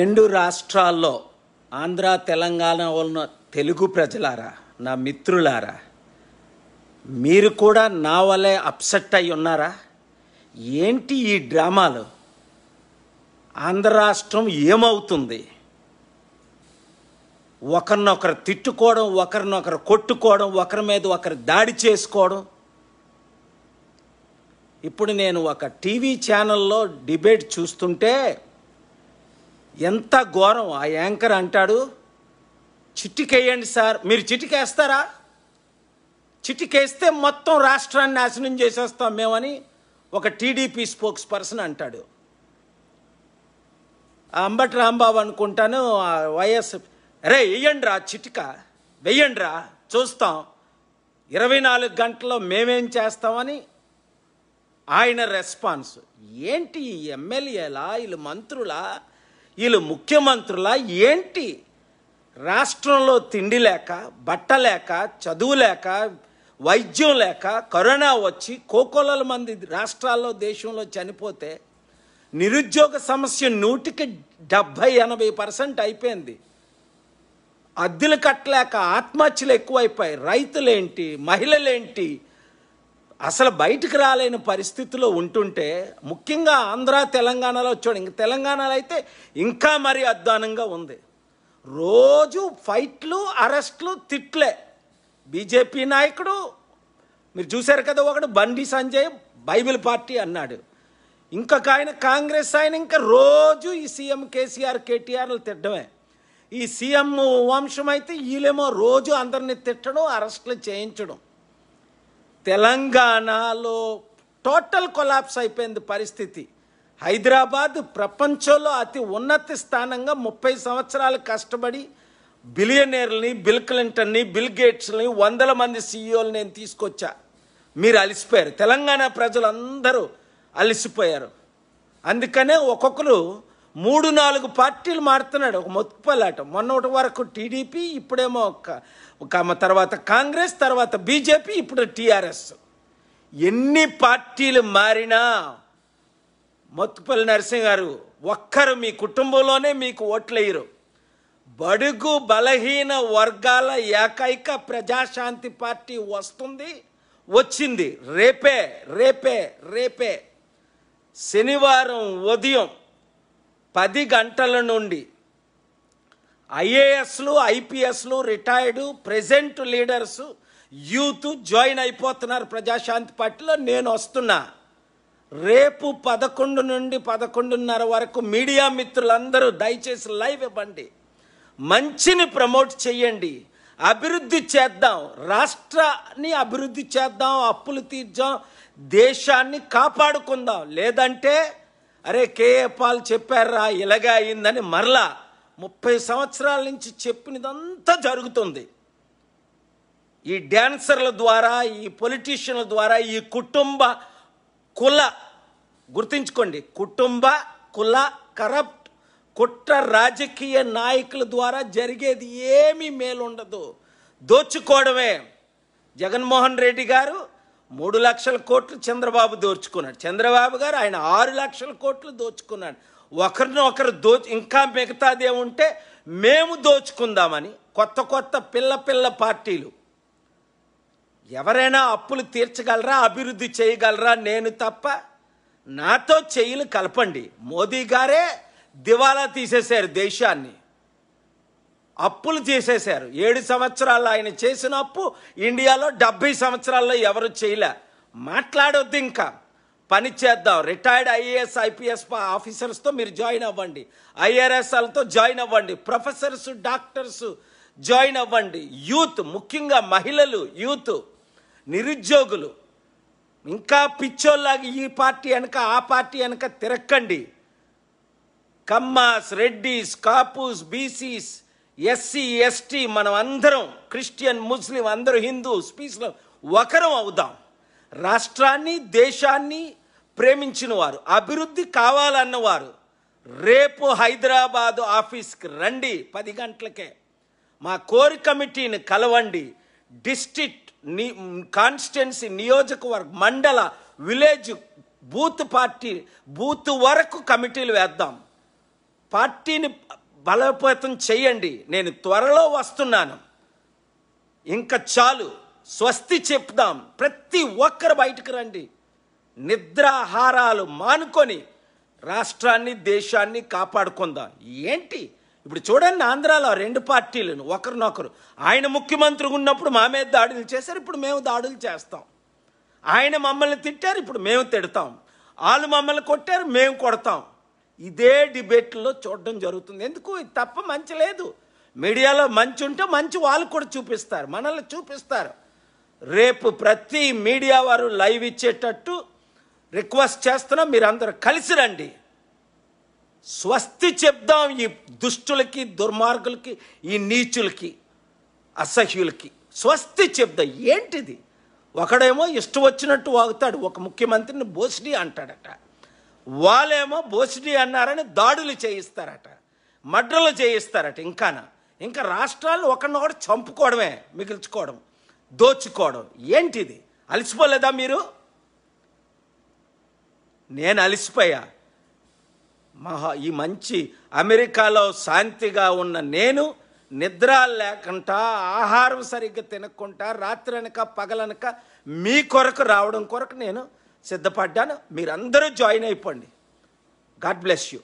రెండు రాష్ట్రాల్లో ఆంధ్ర తెలంగాణ ఉన్న తెలుగు ప్రజలారా నా మిత్రులారా మీరు కూడా నా వల్లే అప్సెట్ అయి ఉన్నారా ఏంటి ఈ డ్రామాలు ఆంధ్ర రాష్ట్రం ఏమవుతుంది ఒకరినొకరు తిట్టుకోవడం ఒకరినొకరు కొట్టుకోవడం ఒకరి మీద ఒకరు దాడి చేసుకోవడం ఇప్పుడు నేను ఒక టీవీ ఛానల్లో డిబేట్ చూస్తుంటే ఎంత ఘోరం ఆ యాంకర్ అంటాడు చిట్టికేయండి సార్ మీరు చిటికేస్తారా చిటికేస్తే మొత్తం రాష్ట్రాన్ని నాశనం చేసేస్తాం మేమని ఒక టీడీపీ స్పోక్స్ పర్సన్ అంటాడు అంబటి రాంబాబు అనుకుంటాను వైఎస్ రే వెయ్యండ్రా రా చిటిక వెయ్యండి రా చూస్తాం ఇరవై నాలుగు గంటల్లో మేమేం చేస్తామని ఆయన రెస్పాన్స్ ఏంటి ఈ ఎమ్మెల్యేలా వీళ్ళు మంత్రులా వీళ్ళు ముఖ్యమంత్రుల ఏంటి రాష్ట్రంలో తిండి లేక బట్ట లేక చదువు లేక వైద్యం లేక కరోనా వచ్చి కోకోలల మంది రాష్ట్రాల్లో దేశంలో చనిపోతే నిరుద్యోగ సమస్య నూటికి డెబ్భై ఎనభై పర్సెంట్ అయిపోయింది అద్దెలు కట్టలేక ఆత్మహత్యలు ఎక్కువైపోయాయి రైతులేంటి మహిళలేంటి అసలు బయటకు రాలేని పరిస్థితిలో ఉంటుంటే ముఖ్యంగా ఆంధ్ర తెలంగాణలో వచ్చాడు ఇంక తెలంగాణలో అయితే ఇంకా మరీ అధ్వానంగా ఉంది రోజు ఫైట్లు అరెస్ట్లు తిట్లే బీజేపీ నాయకుడు మీరు చూశారు కదా ఒకడు బండి సంజయ్ బైబిల్ పార్టీ అన్నాడు ఇంకొక ఆయన కాంగ్రెస్ ఆయన ఇంకా రోజు ఈ సీఎం కేసీఆర్ కేటీఆర్లు తిట్టడమే ఈ సీఎం వంశం అయితే వీళ్ళేమో రోజు అందరిని తిట్టడం అరెస్ట్లు చేయించడం తెలంగాణలో టోటల్ కొలాప్స్ అయిపోయింది పరిస్థితి హైదరాబాద్ ప్రపంచంలో అతి ఉన్నత స్థానంగా ముప్పై సంవత్సరాలు కష్టపడి బిలియనీర్లని బిల్ క్లింటన్ని బిల్ గేట్స్ని వందల మంది సీఈఓలు నేను తీసుకొచ్చా మీరు అలసిపోయారు తెలంగాణ ప్రజలందరూ అలసిపోయారు అందుకనే ఒక్కొక్కరు మూడు నాలుగు పార్టీలు మారుతున్నాడు ఒక మొత్తుపల్లాట మొన్నటి వరకు టీడీపీ ఇప్పుడేమో ఒక తర్వాత కాంగ్రెస్ తర్వాత బీజేపీ ఇప్పుడు టీఆర్ఎస్ ఎన్ని పార్టీలు మారినా మొత్తుపల్లి నరసింహ గారు ఒక్కరు మీ కుటుంబంలోనే మీకు ఓట్లేయరు బడుగు బలహీన వర్గాల ఏకైక ప్రజాశాంతి పార్టీ వస్తుంది వచ్చింది రేపే రేపే రేపే శనివారం ఉదయం పది గంటల నుండి ఐఏఎస్లు ఐపీఎస్లు retired present leaders youth join అయిపోతున్నారు ప్రజాశాంతి పార్టీలో నేను వస్తున్నా రేపు పదకొండు నుండి పదకొండున్నర వరకు మీడియా మిత్రులందరూ దయచేసి లైవ్ ఇవ్వండి మంచిని ప్రమోట్ చేయండి అభివృద్ధి చేద్దాం రాష్ట్రాన్ని అభివృద్ధి చేద్దాం అప్పులు తీర్చాం దేశాన్ని కాపాడుకుందాం లేదంటే అరే కేఏ పాల్ చెప్పారా ఇలాగా అయిందని మరలా ముప్పై సంవత్సరాల నుంచి చెప్పినదంతా జరుగుతుంది ఈ డ్యాన్సర్ల ద్వారా ఈ పొలిటీషియన్ల ద్వారా ఈ కుటుంబ కుల గుర్తించుకోండి కుటుంబ కుల కరప్ట్ కుట్ర రాజకీయ నాయకుల ద్వారా జరిగేది ఏమీ మేలుండదు దోచుకోవడమే జగన్మోహన్ రెడ్డి గారు మూడు లక్షల కోట్లు చంద్రబాబు దోచుకున్నాడు చంద్రబాబు గారు ఆయన ఆరు లక్షల కోట్లు దోచుకున్నాడు ఒకరినొకరు దో ఇంకా ఏముంటే మేము దోచుకుందామని కొత్త కొత్త పిల్ల పిల్ల పార్టీలు ఎవరైనా అప్పులు తీర్చగలరా అభివృద్ధి చేయగలరా నేను తప్ప నాతో చెయ్యిలు కలపండి మోదీ గారే దివాలా తీసేశారు దేశాన్ని అప్పులు చేసేశారు ఏడు సంవత్సరాల్లో ఆయన చేసిన అప్పు ఇండియాలో డెబ్బై సంవత్సరాల్లో ఎవరు చేయలే మాట్లాడొద్దు ఇంకా పని చేద్దాం రిటైర్డ్ ఐఏఎస్ ఐపీఎస్ ఆఫీసర్స్తో మీరు జాయిన్ అవ్వండి ఐఆర్ఎస్ఎల్తో జాయిన్ అవ్వండి ప్రొఫెసర్స్ డాక్టర్స్ జాయిన్ అవ్వండి యూత్ ముఖ్యంగా మహిళలు యూత్ నిరుద్యోగులు ఇంకా పిచ్చోళ్ళగా ఈ పార్టీ వెనక ఆ పార్టీ వెనక తిరక్కండి Kammas Reddys Kapus BCs SC ST మనం అందరం క్రిస్టియన్ ముస్లిం అందరూ హిందూ పీస్లం ఒకరం అవుదాం రాష్ట్రాన్ని దేశాన్ని ప్రేమించిన వారు అభివృద్ధి కావాలన్నవారు రేపు హైదరాబాదు ఆఫీస్కి రండి పది గంటలకే మా కోర్ కమిటీని కలవండి డిస్టిక్ నీ కాన్స్టిట్యున్సీ నియోజకవర్గ మండల విలేజ్ బూత్ పార్టీ బూత్ వరకు కమిటీలు వేద్దాం పార్టీని బలోపేతం చేయండి నేను త్వరలో వస్తున్నాను ఇంకా చాలు స్వస్తి చెప్దాం ప్రతి ఒక్కరు బయటకు రండి నిద్రాహారాలు మానుకొని రాష్ట్రాన్ని దేశాన్ని కాపాడుకుందాం ఏంటి ఇప్పుడు చూడండి ఆంధ్రాలో రెండు పార్టీలను ఒకరినొకరు ఆయన ముఖ్యమంత్రి ఉన్నప్పుడు మా మీద దాడులు చేశారు ఇప్పుడు మేము దాడులు చేస్తాం ఆయన మమ్మల్ని తిట్టారు ఇప్పుడు మేము తిడతాం వాళ్ళు మమ్మల్ని కొట్టారు మేము కొడతాం ఇదే డిబేట్లో చూడడం జరుగుతుంది ఎందుకు తప్ప మంచి లేదు మీడియాలో మంచి ఉంటే మంచి వాళ్ళు కూడా చూపిస్తారు మనల్ని చూపిస్తారు రేపు ప్రతి మీడియా వారు లైవ్ ఇచ్చేటట్టు రిక్వెస్ట్ చేస్తున్నాం మీరందరూ కలిసి రండి స్వస్తి చెప్దాం ఈ దుష్టులకి దుర్మార్గులకి ఈ నీచులకి అసహ్యులకి స్వస్తి చెప్దాం ఏంటిది ఒకడేమో ఇష్టం వచ్చినట్టు వాగుతాడు ఒక ముఖ్యమంత్రిని బోసిడి అంటాడట వాళ్ళేమో బోసిడి అన్నారని దాడులు చేయిస్తారట మడ్రలు చేయిస్తారట ఇంకాన ఇంకా రాష్ట్రాలు ఒకరినొకటి చంపుకోవడమే మిగిల్చుకోవడం దోచుకోవడం ఏంటిది అలసిపోలేదా మీరు నేను అలసిపోయా మహా ఈ మంచి అమెరికాలో శాంతిగా ఉన్న నేను నిద్ర లేకుండా ఆహారం సరిగ్గా తినకుండా రాత్రి రాత్రనక పగలనక మీ కొరకు రావడం కొరకు నేను సిద్ధపడ్డాను మీరందరూ జాయిన్ అయిపోండి గాడ్ బ్లెస్ యూ